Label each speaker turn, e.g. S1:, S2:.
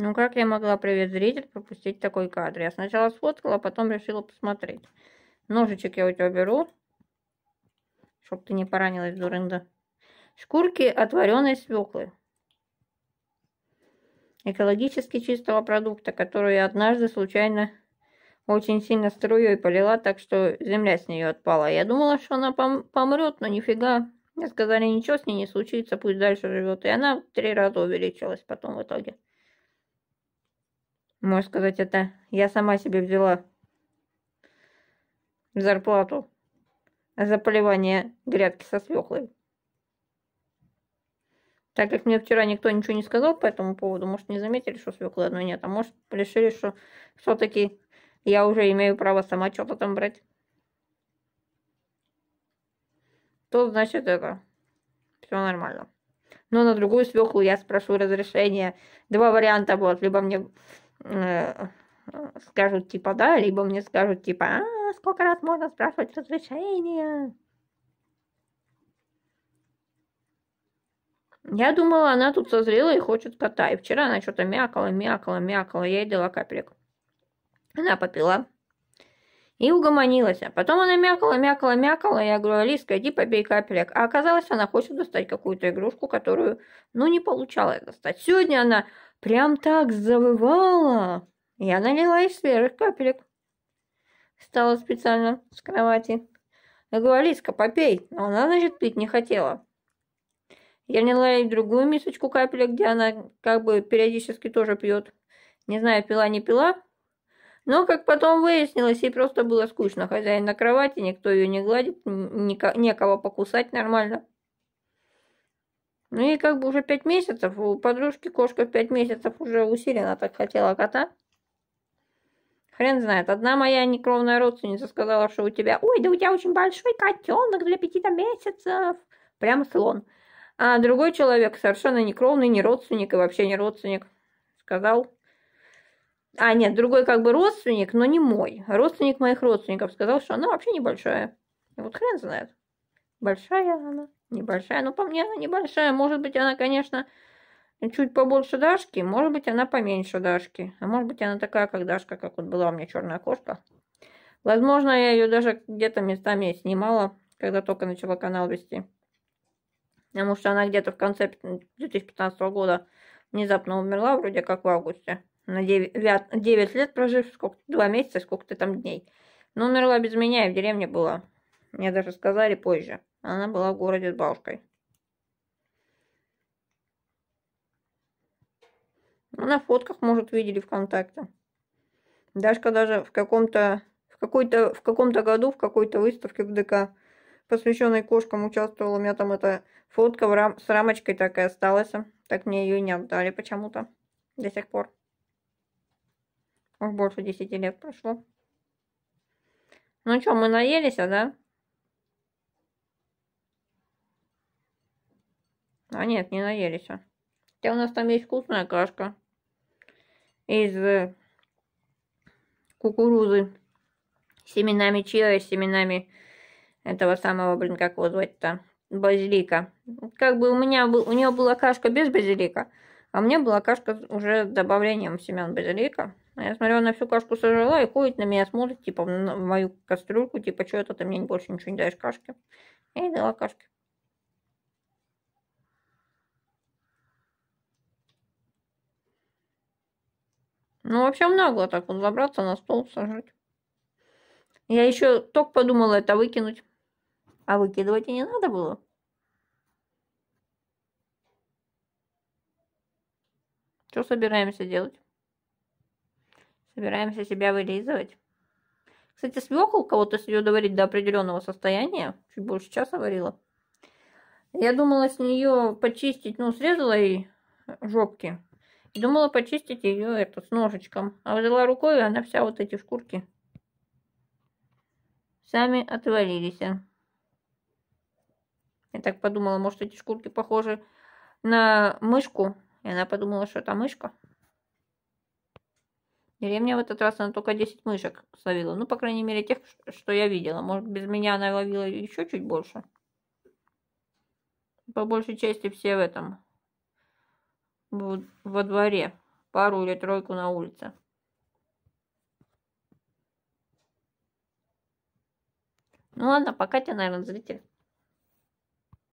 S1: Ну как я могла, привет, зритель, пропустить такой кадр? Я сначала сфоткала, а потом решила посмотреть. Ножичек я у тебя беру, чтобы ты не поранилась, дурында. Шкурки от вареной свеклы. Экологически чистого продукта, который я однажды случайно очень сильно струей полила, так что земля с нее отпала. Я думала, что она пом помрет, но нифига. Мне сказали, ничего с ней не случится, пусть дальше живет. И она три раза увеличилась потом в итоге. Можно сказать, это я сама себе взяла зарплату за поливание грядки со свеклой. Так как мне вчера никто ничего не сказал по этому поводу, может, не заметили, что свеклы одной нет, а может, решили, что все-таки я уже имею право сама что-то там брать. То, значит, это все нормально. Но на другую свеклу я спрошу разрешения. Два варианта будут. Либо мне Э, скажут типа да, либо мне скажут типа, а, сколько раз можно спрашивать разрешение? Я думала, она тут созрела и хочет кота. И вчера она что-то мякала, мякала, мякала. Я ей дала каплик, Она попила. И угомонилась. А потом она мякала, мякала, мякала. Я говорю, Алиска, иди побей капелек. А оказалось, она хочет достать какую-то игрушку, которую, ну, не получалось достать. Сегодня она прям так завывала. Я налила ей свежих капелек. Встала специально с кровати. Договорились-ка, попей, но она, значит, пить не хотела. Я налила ей другую мисочку капелек, где она как бы периодически тоже пьет. Не знаю, пила, не пила. Но, как потом выяснилось, ей просто было скучно. Хозяин на кровати, никто ее не гладит, нико- некого покусать нормально. Ну и как бы уже пять месяцев, у подружки кошка пять месяцев уже усиленно так хотела кота. Хрен знает, одна моя некровная родственница сказала, что у тебя, ой, да у тебя очень большой котенок для пяти-то месяцев. Прям слон. А другой человек, совершенно некровный, не родственник и вообще не родственник, сказал, а, нет, другой как бы родственник, но не мой. Родственник моих родственников сказал, что она вообще небольшая. Вот хрен знает. Большая она Небольшая. Ну, по мне она небольшая. Может быть, она, конечно, чуть побольше Дашки. Может быть, она поменьше Дашки. А может быть, она такая, как Дашка, как вот была у меня черная кошка. Возможно, я ее даже где-то местами снимала, когда только начала канал вести. Потому что она где-то в конце 2015 года внезапно умерла, вроде как в августе. На 9, 9 лет прожив, сколько, 2 месяца, сколько-то там дней. Но умерла без меня и в деревне была. Мне даже сказали позже. Она была в городе с бабушкой. Ну, на фотках, может, видели ВКонтакте. Дашка даже в каком-то в какой-то в каком-то году, в какой-то выставке в ДК, посвященной кошкам, участвовала. У меня там эта фотка в рам с рамочкой так и осталась. Так мне ее не отдали почему-то до сих пор. Уж больше 10 лет прошло. Ну что, мы наелись, а, да? А нет, не наелись. А. Хотя у нас там есть вкусная кашка из э, кукурузы семенами чиа, и семенами этого самого, блин, как его звать-то, базилика. Как бы у меня был, у нее была кашка без базилика, а у меня была кашка уже с добавлением семян базилика. А я смотрю, она всю кашку сожрала и ходит на меня, смотрит, типа, в мою кастрюльку, типа, что это ты мне больше ничего не даешь кашки. Я ей дала кашки. Ну, вообще нагло так вот забраться на стол, сажать. Я еще только подумала это выкинуть. А выкидывать и не надо было. Что собираемся делать? Собираемся себя вылизывать. Кстати, свеколка, вот если ее доварить до определенного состояния, чуть больше часа варила, я думала с нее почистить, ну, срезала и жопки, Думала почистить ее это с ножичком, а взяла рукой, и она вся вот эти шкурки сами отвалились. Я так подумала, может, эти шкурки похожи на мышку. И она подумала, что это мышка. Деревня в этот раз она только 10 мышек словила. Ну, по крайней мере, тех, что я видела. Может, без меня она ловила еще чуть больше. По большей части все в этом во дворе, пару или тройку на улице. Ну ладно, пока тебе, наверное, зритель.